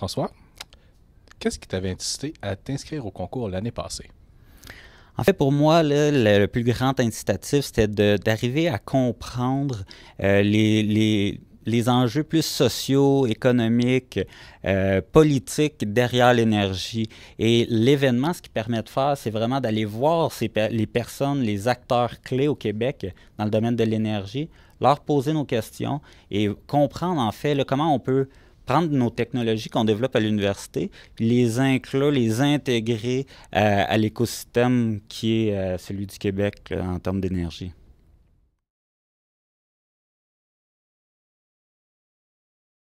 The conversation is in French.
François, qu'est-ce qui t'avait incité à t'inscrire au concours l'année passée? En fait, pour moi, le, plus grand incitatif, c'était d'arriver à comprendre euh, les, les, enjeux plus sociaux, économiques, euh, politiques derrière l'énergie. Et l'événement, ce qui permet de faire, c'est vraiment d'aller voir les personnes, les acteurs clés au Québec dans le domaine de l'énergie, leur poser nos questions et comprendre en fait comment on peut prendre nos technologies qu'on développe à l'université, les inclure, les intégrer euh, à l'écosystème qui est euh, celui du Québec euh, en termes d'énergie.